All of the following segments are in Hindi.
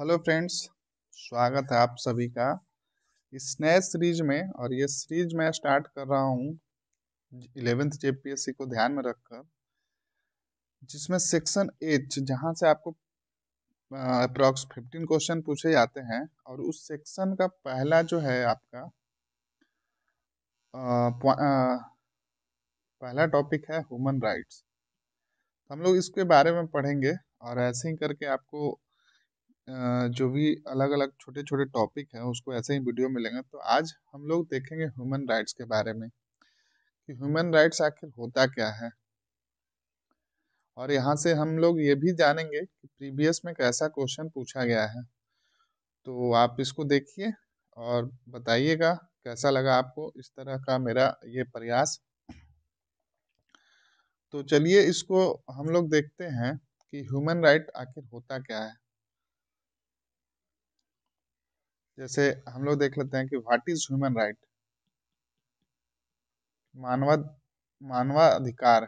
हेलो फ्रेंड्स स्वागत है आप सभी का इस नए सीरीज में और ये सीरीज मैं स्टार्ट कर रहा हूँ इलेवेंथ जेपीएससी को ध्यान में रखकर जिसमें सेक्शन एच जहाँ से आपको अप्रॉक्स फिफ्टीन क्वेश्चन पूछे जाते हैं और उस सेक्शन का पहला जो है आपका आ, आ, पहला टॉपिक है ह्यूमन राइट्स हम लोग इसके बारे में पढ़ेंगे और ऐसे ही करके आपको जो भी अलग अलग छोटे छोटे टॉपिक हैं उसको ऐसे ही वीडियो मिलेंगे तो आज हम लोग देखेंगे ह्यूमन राइट्स के बारे में कि ह्यूमन राइट्स आखिर होता क्या है और यहाँ से हम लोग ये भी जानेंगे कि प्रीवियस में कैसा क्वेश्चन पूछा गया है तो आप इसको देखिए और बताइएगा कैसा लगा आपको इस तरह का मेरा ये प्रयास तो चलिए इसको हम लोग देखते हैं कि ह्यूमन राइट आखिर होता क्या है जैसे हम लोग देख लेते हैं कि व्हाट इज ह्यूमन राइट मानवा मानवाधिकार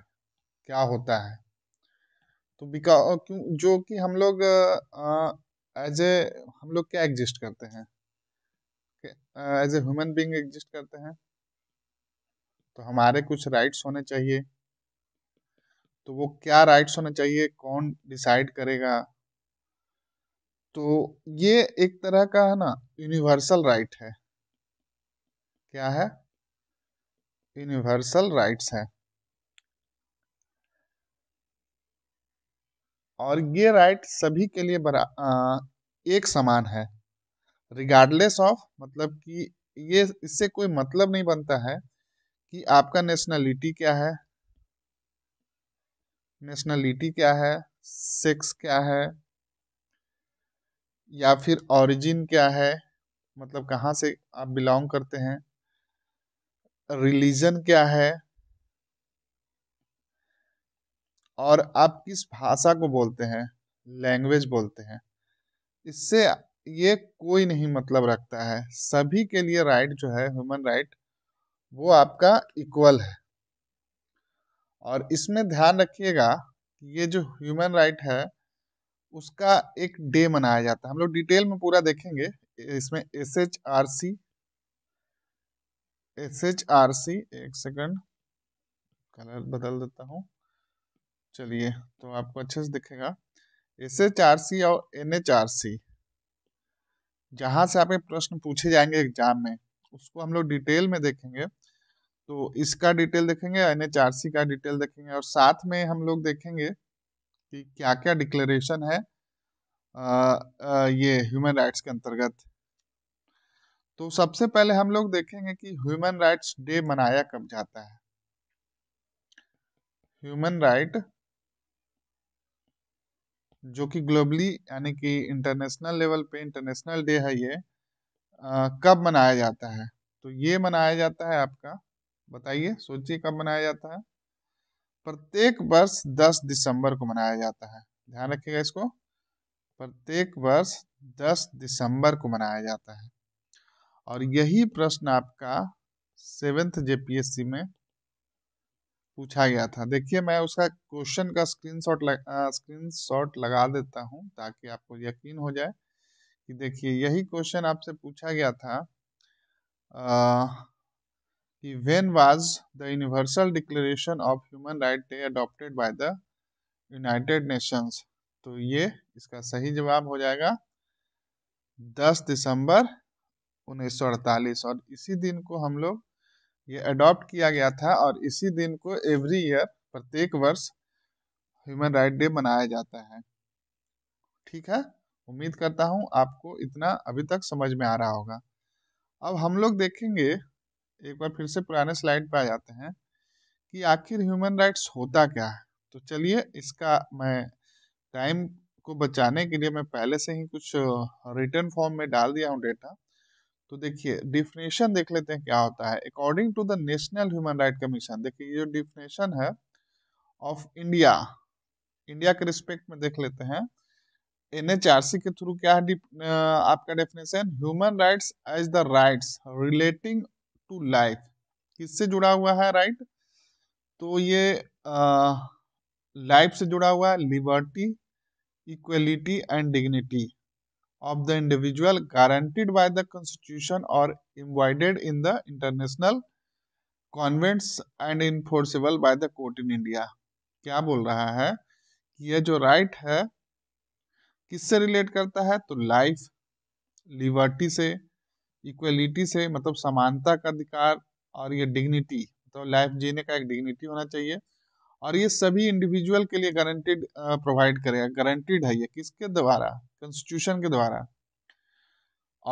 क्या होता है तो बिका क्यों जो कि हम लोग एज ए हम लोग क्या एग्जिस्ट करते हैं as a human being exist करते हैं तो हमारे कुछ राइट्स होने चाहिए तो वो क्या राइट्स होने चाहिए कौन डिसाइड करेगा तो ये एक तरह का है ना यूनिवर्सल राइट है क्या है यूनिवर्सल राइट्स है और ये राइट सभी के लिए बरा आ, एक समान है रिगार्डलेस ऑफ मतलब कि ये इससे कोई मतलब नहीं बनता है कि आपका नेशनलिटी क्या है नेशनलिटी क्या है सेक्स क्या है या फिर ओरिजिन क्या है मतलब कहाँ से आप बिलोंग करते हैं रिलीजन क्या है और आप किस भाषा को बोलते हैं लैंग्वेज बोलते हैं इससे ये कोई नहीं मतलब रखता है सभी के लिए राइट जो है ह्यूमन राइट वो आपका इक्वल है और इसमें ध्यान रखिएगा ये जो ह्यूमन राइट है उसका एक डे मनाया जाता है हम लोग डिटेल में पूरा देखेंगे इसमें S H R C S H R C एक सेकंड कलर बदल देता हूँ चलिए तो आपको अच्छे से दिखेगा एस एच आर सी और एन एच आर सी जहाँ से आपके प्रश्न पूछे जाएंगे एग्जाम में उसको हम लोग डिटेल में देखेंगे तो इसका डिटेल देखेंगे एन एच आर सी का डिटेल देखेंगे और साथ में हम लोग देखेंगे कि क्या क्या डिक्लेरेशन है आ, आ, ये ह्यूमन राइट्स के अंतर्गत तो सबसे पहले हम लोग देखेंगे कि ह्यूमन राइट्स डे मनाया कब जाता है ह्यूमन राइट जो कि ग्लोबली यानी कि इंटरनेशनल लेवल पे इंटरनेशनल डे है ये आ, कब मनाया जाता है तो ये मनाया जाता है आपका बताइए सोचिए कब मनाया जाता है प्रत्येक वर्ष दस दिसंबर को मनाया जाता है ध्यान रखिएगा इसको प्रत्येक वर्ष दस दिसंबर को मनाया जाता है और यही प्रश्न आपका सेवेंथ जेपीएससी में पूछा गया था देखिए मैं उसका क्वेश्चन का स्क्रीनशॉट स्क्रीनशॉट लगा देता हूं ताकि आपको यकीन हो जाए कि देखिए यही क्वेश्चन आपसे पूछा गया था आ, कि when was the universal declaration of human right day adopted by the United Nations तो ये इसका सही जवाब हो जाएगा 10 दिसंबर 1948 और इसी दिन को हम लोग ये अडॉप्ट किया गया था और इसी दिन को एवरी ईयर प्रत्येक वर्ष ह्यूमन राइट डे मनाया जाता है ठीक है उम्मीद करता हूँ आपको इतना अभी तक समझ में आ रहा होगा अब हम लोग देखेंगे एक बार फिर से पुराने स्लाइड पर आ जाते हैं कि आखिर ह्यूमन राइट्स होता क्या है तो चलिए इसका मैं टाइम को बचाने के लिए मैं पहले से ही कुछ रिटर्न फॉर्म में डाल दिया हूँ डेटा तो देखिए डिफिनेशन देख लेते हैं क्या होता है according to the national human right commission देखिए ये जो डिफिनेशन है ऑफ इंडिया इंडिया के रिस्पेक्ट में देख लेते हैं एन के थ्रू क्या है आपका definition human rights as the rights relating to life किससे जुड़ा हुआ है राइट तो ये लाइफ से जुड़ा हुआ है liberty equality and dignity of the individual guaranteed by the constitution और embodied in the international covenants and enforceable by the court in India क्या बोल रहा है कि यह जो राइट right है किससे रिलेट करता है तो लाइफ लिबर्टी से इक्वलिटी से मतलब समानता का अधिकार और ये डिग्निटी मतलब लाइफ जीने का एक डिग्निटी होना चाहिए और ये सभी इंडिविजुअल के लिए गारंटेड प्रोवाइड करेगा गारंटेड है ये किसके द्वारा कॉन्स्टिट्यूशन के द्वारा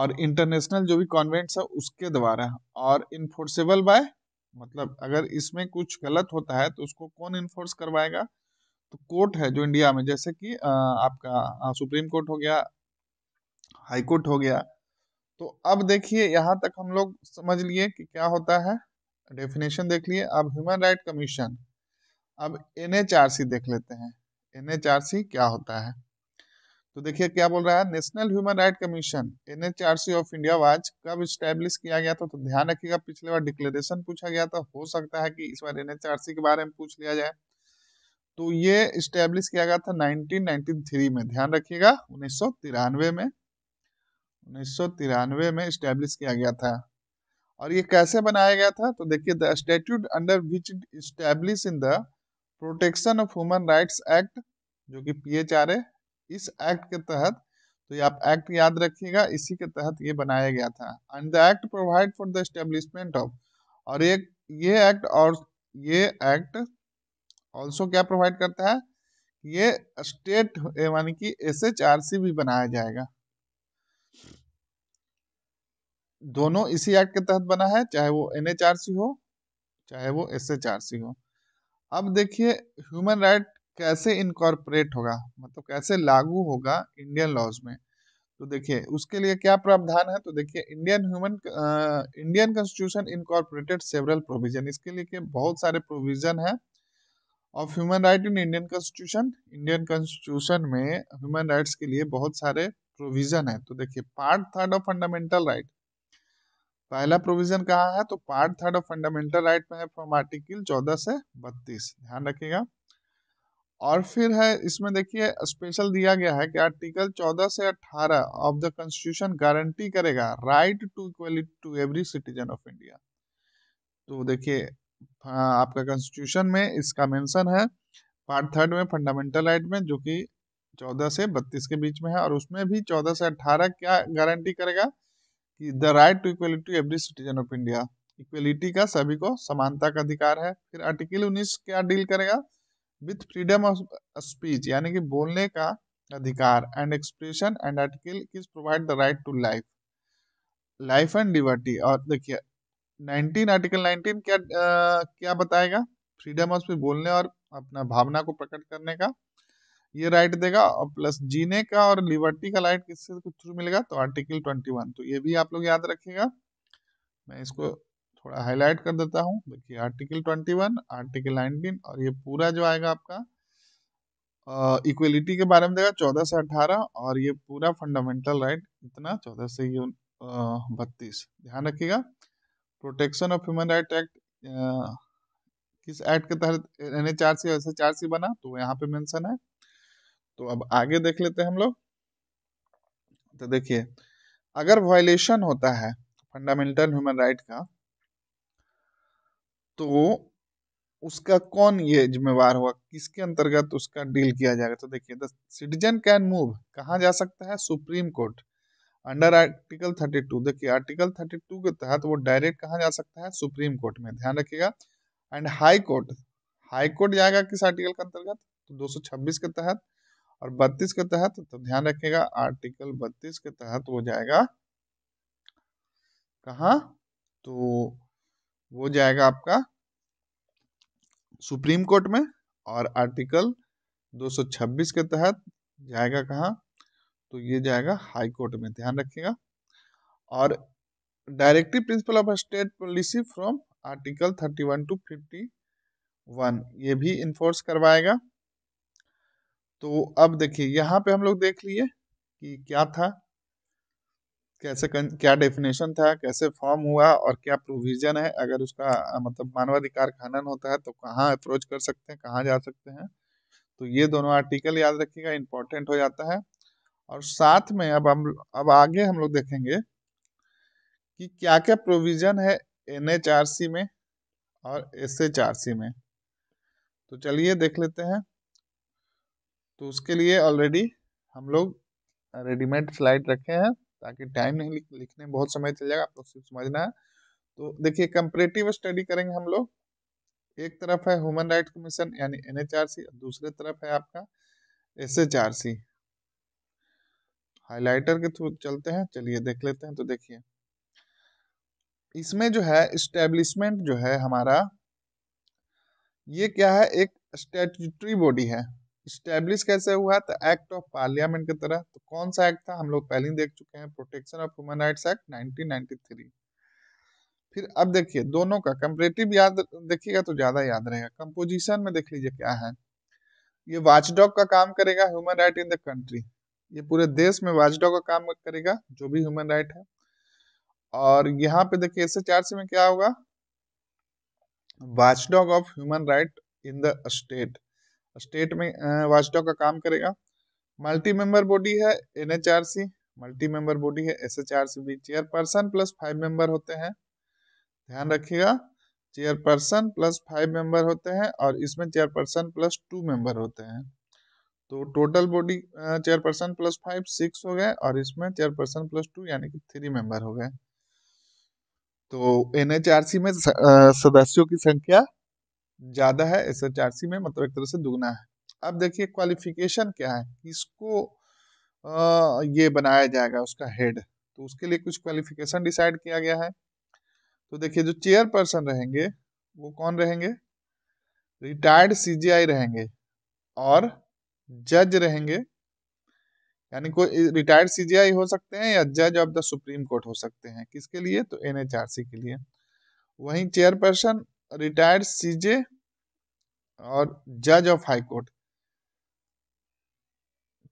और इंटरनेशनल जो भी कॉन्वेंट्स है उसके द्वारा और इन्फोर्सेबल बाय मतलब अगर इसमें कुछ गलत होता है तो उसको कौन इन्फोर्स करवाएगा तो कोर्ट है जो इंडिया में जैसे कि आपका सुप्रीम कोर्ट हो गया हाई कोर्ट हो गया तो अब देखिए यहाँ तक हम लोग समझ लिए कि क्या होता है डेफिनेशन देख लिए अब ह्यूमन राइट कमीशन अब एन देख लेते हैं एन क्या होता है तो देखिए क्या बोल रहा है नेशनल ह्यूमन राइट कमीशन एन ऑफ इंडिया वाज कब स्टैब्लिश किया गया था तो ध्यान रखिएगा पिछले बार डिक्लेरेशन पूछा गया था हो सकता है कि इस बार एन के बारे में पूछ लिया जाए तो ये स्टैब्लिश किया गया था 1993 में ध्यान रखिएगा उन्नीस में 1993 में स्टैब्लिश किया गया था और ये कैसे बनाया गया था तो देखिए the statute under which establish in the protection of human rights act जो कि पी एच आर ए इस एक्ट के तहत तो ये आप एक्ट याद रखिएगा इसी के तहत ये बनाया गया था and the act provide for the establishment of और ये ये एक्ट और ये एक्ट ऑल्सो क्या प्रोवाइड करता है ये स्टेट यानी कि एस एच आर सी भी बनाया जाएगा दोनों इसी एक्ट के तहत बना है चाहे वो एन हो चाहे वो एस हो अब देखिए ह्यूमन राइट कैसे इनकॉर्पोरेट होगा मतलब कैसे लागू होगा इंडियन लॉज में तो देखिए उसके लिए क्या प्रावधान है तो देखिए Indian human Indian constitution incorporated several provision इसके लिए बहुत सारे प्रोविजन है of human right in Indian constitution Indian constitution में ह्यूमन राइट्स के लिए बहुत सारे प्रोविजन है तो देखिए part third of fundamental right पहला प्रोविजन कहा है तो part third of fundamental right में है फ्रॉम आर्टिकल चौदह से बत्तीस ध्यान रखिएगा और फिर है इसमें देखिए स्पेशल दिया गया है कि आर्टिकल 14 से 18 ऑफ द कॉन्स्टिट्यूशन गारंटी करेगा right to equality to every citizen of India तो देखिए हाँ, आपका कॉन्स्टिट्यूशन में इसका मेंशन है पार्ट थर्ड में फंडामेंटल राइट में जो कि 14 से 32 के बीच में है और उसमें भी 14 से 18 क्या गारंटी करेगा कि the right to equality every citizen of India equality का सभी को समानता का अधिकार है फिर आर्टिकल 19 क्या डील करेगा विथ फ्रीडम ऑफ स्पीच यानी कि बोलने का अधिकार एंड एक्सप्रेशन एंड आर्टिकल किस provide the right to life life and liberty और देखिए 19 आर्टिकल 19 क्या आ, क्या बताएगा फ्रीडम ऑफ स्पीच बोलने और अपना भावना को प्रकट करने का ये राइट देगा और प्लस जीने का और लिबर्टी का राइट किससे थ्रू मिलेगा तो आर्टिकल 21 तो ये भी आप लोग याद रखिएगा मैं इसको थोड़ा हाईलाइट कर देता हूँ देखिए आर्टिकल 21 आर्टिकल 19 और ये पूरा जो आएगा आपका इक्वलिटी के बारे में देगा 14 से 18 और ये पूरा फंडामेंटल राइट इतना 14 से ये बत्तीस ध्यान रखिएगा protection of human right act किस एक्ट के तहत एन एच चार सी बना तो यहाँ पे मेंशन है तो अब आगे देख लेते हैं हम लोग तो देखिए अगर वायलेशन होता है फंडामेंटल ह्यूमन राइट का तो उसका कौन ये जिम्मेवार हुआ किसके अंतर्गत उसका डील किया जाएगा तो देखिए द सिटीजन कैन मूव कहा जा सकता है सुप्रीम कोर्ट अंडर आर्टिकल 32 देखिए आर्टिकल 32 के तहत वो डायरेक्ट कहा जा सकता है सुप्रीम कोर्ट में ध्यान रखिएगा and high court high court जाएगा किस आर्टिकल के अंतर्गत तो 226 के तहत और बत्तीस के तहत तो ध्यान रखिएगा आर्टिकल बत्तीस के तहत वो जाएगा कहा तो वो जाएगा आपका सुप्रीम कोर्ट में और आर्टिकल 226 के तहत जाएगा कहा तो ये जाएगा हाई कोर्ट में ध्यान रखिएगा और directive principle of state policy from article 31 to 51 ये भी इन्फोर्स करवाएगा तो अब देखिए यहाँ पे हम लोग देख लिए कि क्या था कैसे क्या डेफिनेशन था कैसे फॉर्म हुआ और क्या प्रोविजन है अगर उसका मतलब मानवाधिकार खनन होता है तो कहाँ अप्रोच कर सकते हैं कहाँ जा सकते हैं तो ये दोनों आर्टिकल याद रखिएगा इम्पोर्टेंट हो जाता है और साथ में अब हम अब आगे हम लोग देखेंगे कि क्या क्या प्रोविजन है एन में और एस में तो चलिए देख लेते हैं तो उसके लिए ऑलरेडी हम लोग रेडीमेड स्लाइड रखे हैं ताकि टाइम नहीं लिख, लिखने में बहुत समय चल जाएगा आप लोग सिर्फ समझना है तो देखिए कंपरेटिव स्टडी करेंगे हम लोग एक तरफ है ह्यूमन राइट कमीशन यानी एन एच आर सी दूसरे तरफ है आपका S H R C highlighter के थ्रू चलते हैं चलिए देख लेते हैं तो देखिए इसमें जो है इस्टेब्लिशमेंट जो है हमारा ये क्या है एक स्टेटरी बॉडी है स्टैब्लिश कैसे हुआ तो एक्ट ऑफ पार्लियामेंट के तरह तो कौन सा एक्ट था हम लोग पहले ही देख चुके हैं protection of human rights act 1993 फिर अब देखिए दोनों का कंपेरेटिव याद देखिएगा तो ज्यादा याद रहेगा कंपोजिशन में देख लीजिए क्या है ये वाचडॉग का काम करेगा human right in the country ये पूरे देश में वाचडॉग का काम करेगा जो भी ह्यूमन राइट है और यहाँ पे देखिए एस एच में क्या होगा watchdog of human right in the state state में वाचडॉग का काम करेगा मल्टी मेंबर बॉडी है एनएचआरसी मल्टी मेंबर बॉडी है एसएचआरसी भी चेयरपर्सन प्लस फाइव मेंबर होते हैं ध्यान रखिएगा चेयरपर्सन प्लस फाइव मेंबर होते हैं और इसमें चेयरपर्सन प्लस टू मेंबर होते हैं तो total body chairperson plus five six हो गए और इसमें चेयरपर्सन प्लस टू यानी कि थ्री मेंबर हो गए तो एनएचआरसी में सदस्यों की संख्या ज़्यादा है एस एच आर सी में मतलब एक तरह से दुगना है अब देखिए क्वालिफिकेशन क्या है किसको ये बनाया जाएगा उसका हेड तो उसके लिए कुछ क्वालिफिकेशन डिसाइड किया गया है तो देखिए जो चेयर पर्सन रहेंगे वो कौन रहेंगे रिटायर्ड सीजीआई रहेंगे और जज रहेंगे यानी कोई रिटायर्ड सीजीआई हो सकते हैं या जज ऑफ द सुप्रीम कोर्ट हो सकते हैं किसके लिए तो एनएचआरसी के लिए वहीं चेयरपर्सन रिटायर्ड सीजे और जज ऑफ हाई कोर्ट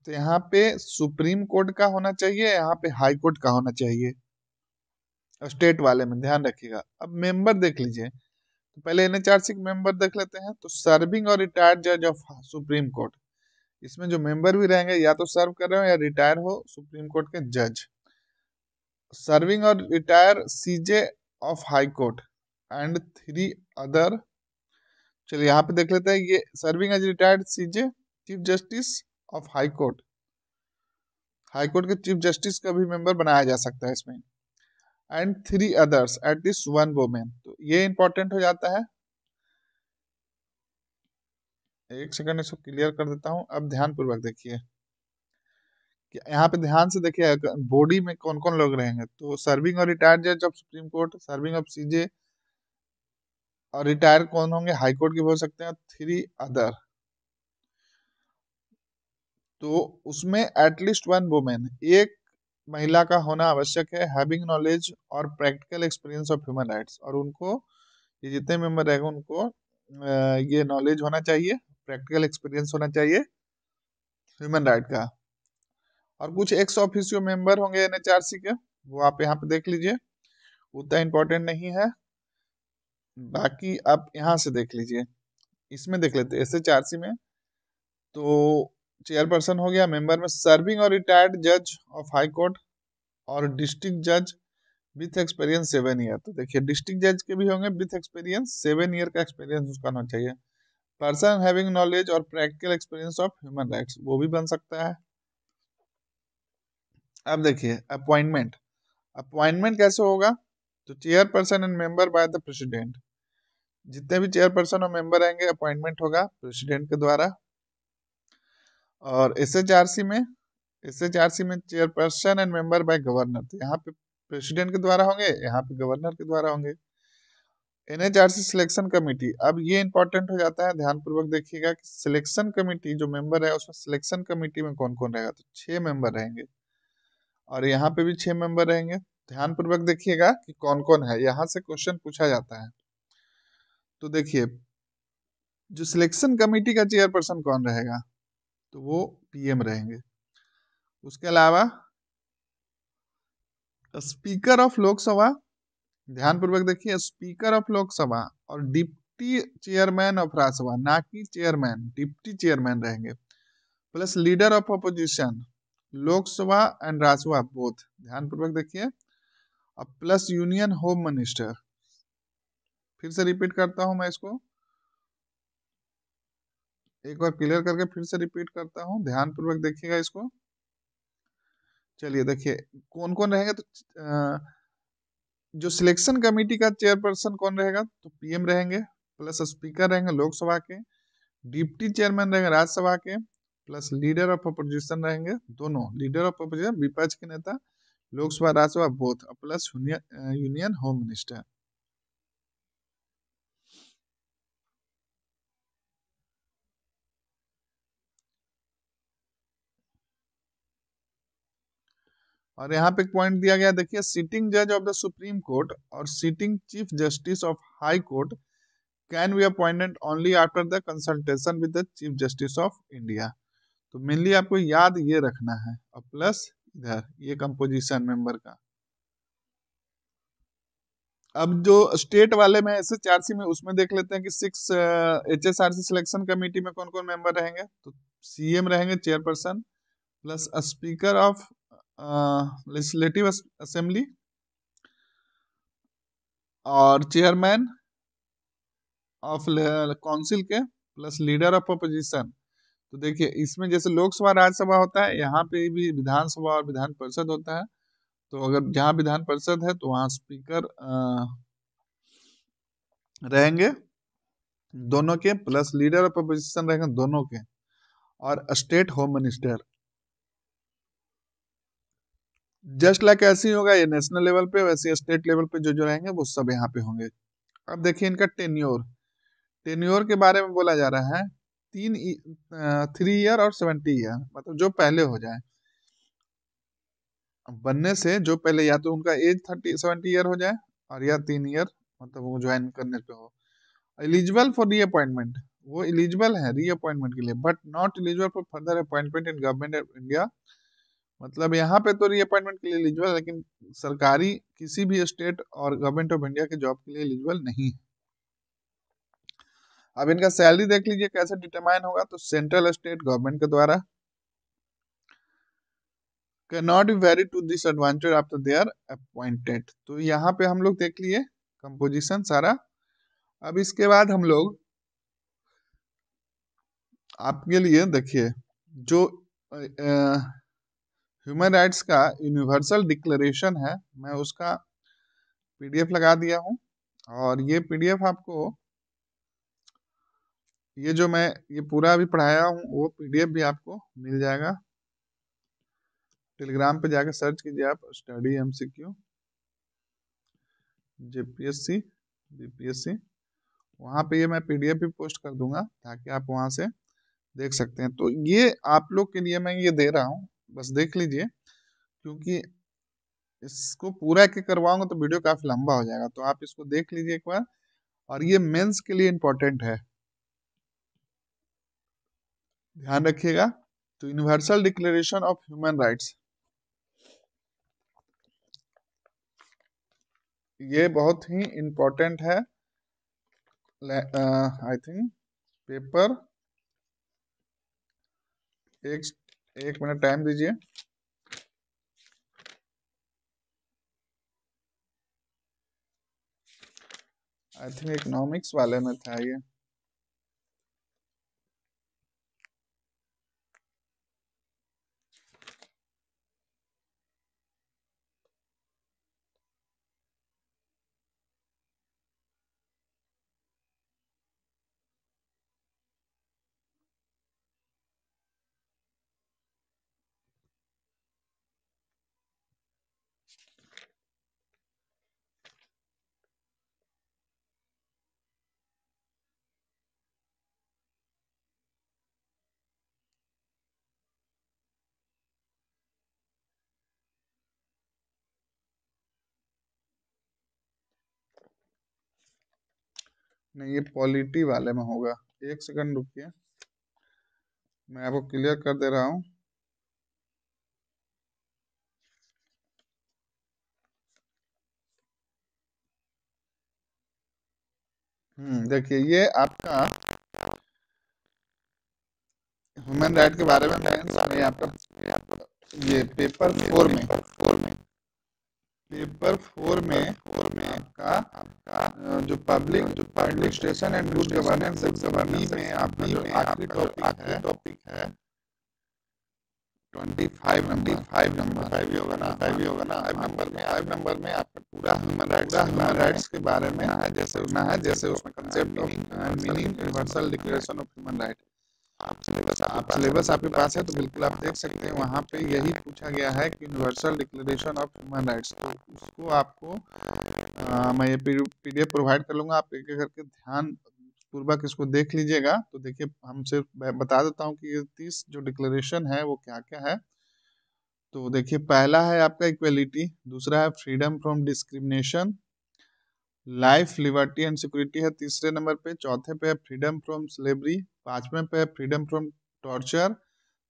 तो यहाँ पे सुप्रीम कोर्ट का होना चाहिए यहाँ पे हाई कोर्ट का होना चाहिए स्टेट वाले में ध्यान रखिएगा अब मेंबर देख लीजिए तो पहले एन के मेंबर देख लेते हैं तो सर्विंग और रिटायर्ड जज ऑफ सुप्रीम कोर्ट इसमें जो मेंबर भी रहेंगे या तो सर्व कर रहे हो या रिटायर हो सुप्रीम कोर्ट के जज सर्विंग और retire CJ of high court and three other चलिए यहाँ पे देख लेते हैं ये serving as retired CJ chief justice of high court high court के चीफ जस्टिस का भी मेंबर बनाया जा सकता है इसमें and three others at this one women तो ये इंपॉर्टेंट हो जाता है एक सेकंड इसको क्लियर कर देता हूं अब ध्यान पूर्वक देखिए कि यहाँ पे ध्यान से देखिए बॉडी में कौन कौन लोग रहेंगे तो सर्विंग और रिटायर्ड जज of supreme court serving of CJ retire कौन होंगे हाईकोर्ट के बोल सकते हैं थ्री अदर तो उसमें एटलीस्ट वन वुमेन एक महिला का होना आवश्यक है हैविंग नॉलेज और practical experience of human rights और उनको ये जितने मेंबर रहेगा उनको ये नॉलेज होना चाहिए प्रैक्टिकल एक्सपीरियंस होना चाहिए ह्यूमन राइट का और कुछ एक्स ऑफिसियो मेंबर होंगे एनएचआरसी के वो आप यहाँ पे देख लीजिए उतना इम्पोर्टेंट नहीं है बाकी आप यहाँ से देख लीजिए इसमें देख लेते एस एच आर सी में तो चेयरपर्सन हो गया मेंबर में सर्विंग और रिटायर्ड जज ऑफ हाई कोर्ट और डिस्ट्रिक्ट जज विथ एक्सपीरियंस सेवन ईयर तो देखिए डिस्ट्रिक्ट जज के भी होंगे विथ एक्सपीरियंस सेवन ईयर का एक्सपीरियंस उसका होना चाहिए पर्सन हैविंग नॉलेज और practical experience of human rights वो भी बन सकता है अब देखिए अपॉइंटमेंट अपॉइंटमेंट कैसे होगा तो chairperson and member by the president जितने भी चेयरपर्सन और मेंबर आएंगे अपॉइंटमेंट होगा प्रेसिडेंट के द्वारा और एसएचआरसी में एसएचआरसी में chairperson and member by governor तो यहाँ पे प्रेसिडेंट के द्वारा होंगे यहाँ पे गवर्नर के द्वारा होंगे एनएचआरसी सिलेक्शन कमेटी अब ये इंपॉर्टेंट हो जाता है ध्यानपूर्वक देखिएगा कि सिलेक्शन कमेटी जो मेंबर है उसमें सिलेक्शन कमेटी में कौन कौन रहेगा तो छह मेंबर रहेंगे और यहाँ पे भी छह मेंबर रहेंगे ध्यानपूर्वक देखिएगा कि कौन कौन है यहाँ से क्वेश्चन पूछा जाता है तो देखिए जो सिलेक्शन कमेटी का चेयरपर्सन कौन रहेगा तो वो पीएम रहेंगे उसके अलावा स्पीकर ऑफ लोकसभा ध्यानपूर्वक देखिए स्पीकर ऑफ लोकसभा और डिप्टी चेयरमैन ऑफ राज्यसभा ना कि चेयरमैन डिप्टी चेयरमैन रहेंगे plus leader of opposition Lok Sabha and Rajya Sabha both ध्यानपूर्वक देखिए अब प्लस यूनियन होम मिनिस्टर फिर से रिपीट करता हूं मैं इसको एक बार क्लियर करके फिर से रिपीट करता हूं पूर्वक देखिएगा इसको चलिए देखिए कौन तो, कौन रहेगा तो जो सिलेक्शन कमेटी का चेयरपर्सन कौन रहेगा तो पीएम रहेंगे प्लस स्पीकर रहेंगे लोकसभा के डिप्टी चेयरमैन रहेंगे राज्यसभा के प्लस लीडर ऑफ अपोजिशन रहेंगे दोनों लीडर ऑफ अपोजिशन विपक्ष के नेता Lok Sabha Rajya Sabha both plus union home minister और यहाँ पे पॉइंट दिया गया देखिए सिटिंग जज ऑफ द सुप्रीम कोर्ट और sitting chief justice of high court can be appointed only after the consultation with the chief justice of India तो मेनली आपको याद ये रखना है और प्लस इधर ये कंपोजिशन मेंबर का अब जो स्टेट वाले में एस एच सी में उसमें देख लेते हैं कि six H S R C selection committee में कौन कौन मेंबर रहेंगे तो सीएम रहेंगे chairperson plus speaker of legislative assembly और चेयरमैन ऑफ काउंसिल के प्लस लीडर ऑफ अपोजिशन तो देखिए इसमें जैसे लोकसभा राज्यसभा होता है यहाँ पे भी विधानसभा और विधान परिषद होता है तो अगर जहाँ विधान परिषद है तो वहाँ स्पीकर रहेंगे दोनों के प्लस लीडर ऑफ अपोजिशन रहेंगे दोनों के और state home minister just like ऐसे ही होगा ये नेशनल लेवल पे वैसे स्टेट लेवल पे जो जो रहेंगे वो सब यहाँ पे होंगे अब देखिए इनका टेन्योर टेन्योर के बारे में बोला जा रहा है तीन थ्री ईयर और सेवेंटी ईयर मतलब जो पहले हो जाए बनने से जो पहले या तो उनका एज थर्टी सेवेंटी ईयर हो जाए और या तीन ईयर मतलब वो ज्वाइन करने पे हो एलिजिबल फॉर री अपॉइंटमेंट वो एलिजिबल है री अपॉइंटमेंट के लिए but not eligible for further appointment in government of India मतलब यहाँ पे तो री अपॉइंटमेंट के लिए एलिजिबल लेकिन सरकारी किसी भी स्टेट और गवर्नमेंट ऑफ इंडिया के जॉब के लिए एलिजिबल नहीं है अब इनका सैलरी देख लीजिए कैसे डिटरमाइन होगा तो सेंट्रल स्टेट गवर्नमेंट के द्वारा not be very to this advantage after they are appointed तो यहाँ पे हम लोग देख लिए कंपोजिशन सारा अब इसके बाद हम लोग आपके लिए देखिए जो ह्यूमन राइट्स का यूनिवर्सल डिक्लेरेशन है मैं उसका पीडीएफ लगा दिया हूँ और ये पीडीएफ आपको ये जो मैं ये पूरा अभी पढ़ाया हूँ वो पीडीएफ भी आपको मिल जाएगा टेलीग्राम पे जाकर सर्च कीजिए आप स्टडी एमसीक्यू जेपीएससी बीपीएससी वहाँ पे ये मैं पीडीएफ भी पोस्ट कर दूंगा ताकि आप वहाँ से देख सकते हैं तो ये आप लोग के लिए मैं ये दे रहा हूँ बस देख लीजिए क्योंकि इसको पूरा के करवाऊंगा तो वीडियो काफ़ी लंबा हो जाएगा तो आप इसको देख लीजिए एक बार और ये मेंस के लिए इम्पोर्टेंट है ध्यान रखिएगा तो universal declaration of human rights ये बहुत ही इंपॉर्टेंट है आई थिंक पेपर एक एक मिनट टाइम दीजिए आई थिंक इकोनॉमिक्स वाले में था ये नहीं ये पॉलिटी वाले में होगा एक सेकंड रुकिए मैं आपको क्लियर कर दे रहा हूँ हम्म, देखिए ये आपका ह्यूमन राइट के बारे में आपका ये पेपर फोर में पेपर फोर में फोर में आपका आपका जो पब्लिक जो administration and good governance governance में आपका जो आखिरी टॉपिक है टॉपिक है twenty five number five number five होगा ना फाइव होगा ना फाइव नंबर में फाइव नंबर में आपका पूरा ह्यूमन राइट्स ह्यूमन राइट्स के बारे में है जैसे उसमें है जैसे उसमें concept of meaning universal declaration of human rights आप सिलेबस आप सिलेबस आपके पास है तो बिल्कुल आप देख सकते हैं वहाँ पे यही पूछा गया है कि universal declaration of human rights तो उसको आपको आ, मैं ये पीडीएफ प्रोवाइड कर लूँगा आप एक एक करके ध्यान पूर्वक इसको देख लीजिएगा तो देखिए हम सिर्फ बता देता हूँ कि ये तीस जो डिक्लेरेशन है वो क्या क्या है तो देखिए पहला है आपका इक्वेलिटी दूसरा है freedom from discrimination life liberty and security है तीसरे नंबर पे चौथे पे है फ्रीडम फ्रॉम स्लेवरी पांचवें पे है फ्रीडम फ्रॉम टॉर्चर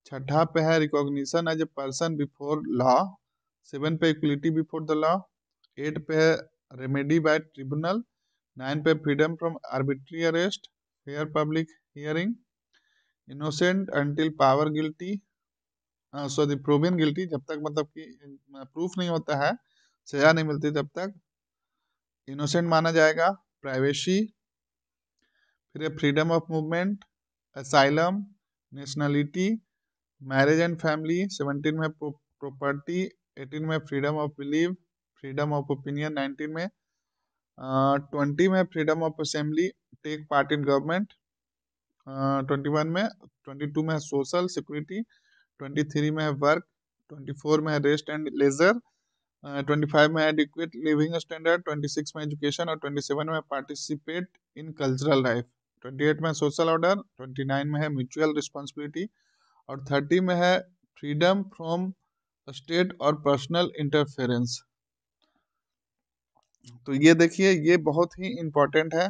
छठा पे है recognition as a person before law seven पे equality before the law eight पे है रेमेडी बाय ट्रिब्यूनल नाइन पे freedom from arbitrary arrest fair public hearing innocent until proved guilty sorry proven guilty जब तक मतलब कि प्रूफ नहीं होता है सजा नहीं मिलती तब तक इनोसेंट माना जाएगा प्राइवेसी फिर freedom of movement asylum nationality marriage and family seventeen में प्रॉपर्टी एटीन में freedom of believe freedom of opinion nineteen में ट्वेंटी में freedom of assembly take part in government twenty one में ट्वेंटी टू में सोशल सिक्योरिटी ट्वेंटी थ्री में वर्क ट्वेंटी फोर में रेस्ट एंड लेजर 25 uh, में एडिक्वेट लिविंग स्टैंडर्ड 26 में एजुकेशन और 27 में पार्टिसिपेट इन कल्चरल लाइफ 28 में सोशल ऑर्डर 29 में है म्यूचुअल रिस्पॉन्सिबिलिटी और 30 में है फ्रीडम फ्रॉम स्टेट और पर्सनल इंटरफेरेंस तो ये देखिए ये बहुत ही इम्पोर्टेंट है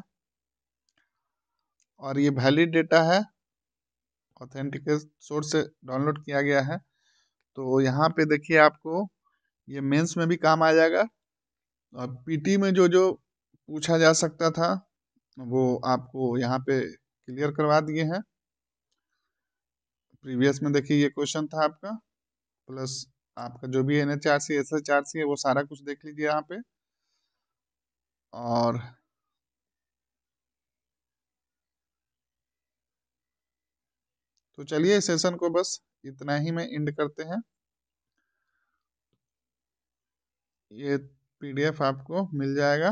और ये वैलिड डेटा है ऑथेंटिकेट सोर्स से डाउनलोड किया गया है तो यहाँ पे देखिए आपको ये मेंस में भी काम आ जाएगा और पीटी में जो जो पूछा जा सकता था वो आपको यहाँ पे क्लियर करवा दिए हैं प्रीवियस में देखिए ये क्वेश्चन था आपका प्लस आपका जो भी N H R C S H R C है वो सारा कुछ देख लीजिए यहाँ पे और तो चलिए सेशन को बस इतना ही में एंड करते हैं ये पीडीएफ आपको मिल जाएगा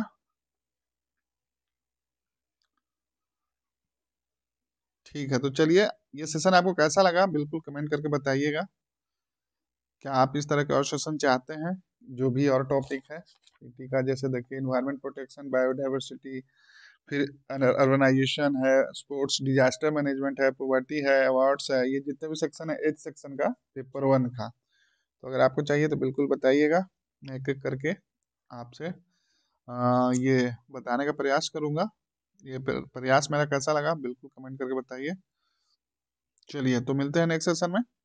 ठीक है तो चलिए ये सेशन आपको कैसा लगा बिल्कुल कमेंट करके बताइएगा क्या आप इस तरह के और सेशन चाहते हैं जो भी और टॉपिक है सिटी का जैसे देखिए इन्वायरमेंट प्रोटेक्शन बायोडाइवर्सिटी फिर अर्बनाइजेशन है स्पोर्ट्स डिजास्टर मैनेजमेंट है पोवर्टी है अवार्ड्स है ये जितने भी सेक्शन है एच सेक्शन का पेपर वन का तो अगर आपको चाहिए तो बिल्कुल बताइएगा एक एक करके आपसे ये बताने का प्रयास करूँगा ये प्रयास मेरा कैसा लगा बिल्कुल कमेंट करके बताइए चलिए तो मिलते हैं नेक्स्ट सेशन में